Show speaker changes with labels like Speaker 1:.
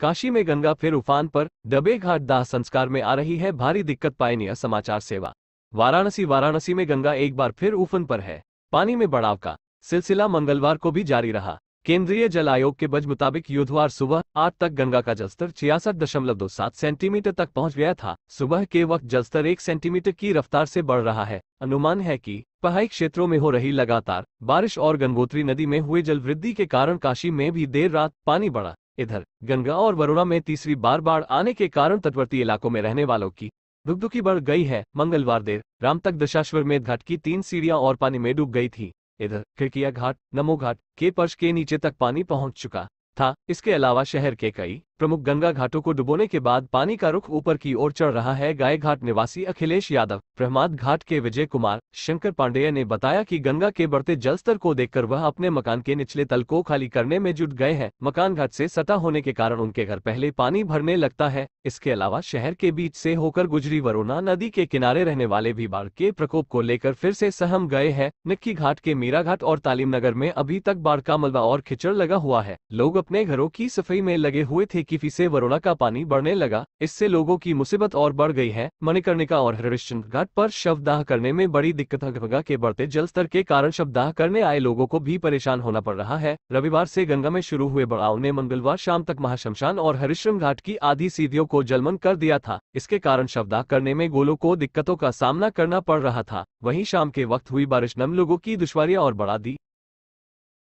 Speaker 1: काशी में गंगा फिर उफान पर डबे घाट दाह संस्कार में आ रही है भारी दिक्कत पायनिया समाचार सेवा वाराणसी वाराणसी में गंगा एक बार फिर उफन पर है पानी में बढ़ाव का सिलसिला मंगलवार को भी जारी रहा केंद्रीय जल आयोग के बज मुताबिक युधवार सुबह आठ तक गंगा का जलस्तर छियासठ दशमलव दो सात सेंटीमीटर तक पहुंच गया था सुबह के वक्त जलस्तर एक सेंटीमीटर की रफ्तार से बढ़ रहा है अनुमान है कि पहाड़ी क्षेत्रों में हो रही लगातार बारिश और गंगोत्री नदी में हुए जल वृद्धि के कारण काशी में भी देर रात पानी बढ़ा इधर गंगा और बरोड़ा में तीसरी बार बाढ़ आने के कारण तटवर्ती इलाकों में रहने वालों की दुखदुखी बढ़ गई है मंगलवार देर राम तक दशाश्वर में घाट की तीन सीढ़ियां और पानी में डूब गई थी इधर खिड़किया घाट नमो घाट के पर्श के नीचे तक पानी पहुंच चुका था इसके अलावा शहर के कई प्रमुख गंगा घाटों को डुबोने के बाद पानी का रुख ऊपर की ओर चढ़ रहा है गाय घाट निवासी अखिलेश यादव प्रहमाद घाट के विजय कुमार शंकर पांडेय ने बताया कि गंगा के बढ़ते जलस्तर को देखकर वह अपने मकान के निचले तल को खाली करने में जुट गए हैं मकान घाट से सटा होने के कारण उनके घर पहले पानी भरने लगता है इसके अलावा शहर के बीच से होकर गुजरी वरुणा नदी के किनारे रहने वाले भी बाढ़ के प्रकोप को लेकर फिर से सहम गए हैं निक्की घाट के मीरा घाट और तालीम नगर में अभी तक बाढ़ का मलबा और खिचड़ लगा हुआ है लोग अपने घरों की सफाई में लगे हुए थे की फी से वरुणा का पानी बढ़ने लगा इससे लोगों की मुसीबत और बढ़ गई है मणिकर्णिका और हरिश्चंद घाट पर शवदाह करने में बड़ी दिक्कत गंगा के बढ़ते जल स्तर के कारण शवदाह करने आए लोगों को भी परेशान होना पड़ रहा है रविवार से गंगा में शुरू हुए बढ़ाव ने मंगलवार शाम तक महाशमशान और हरिश्रम घाट की आधी सीधियों को जलमन कर दिया था इसके कारण शवदाह करने में गोलों को दिक्कतों का सामना करना पड़ रहा था वही शाम के वक्त हुई बारिश नम लोगों की दुश्वारियां और बढ़ा दी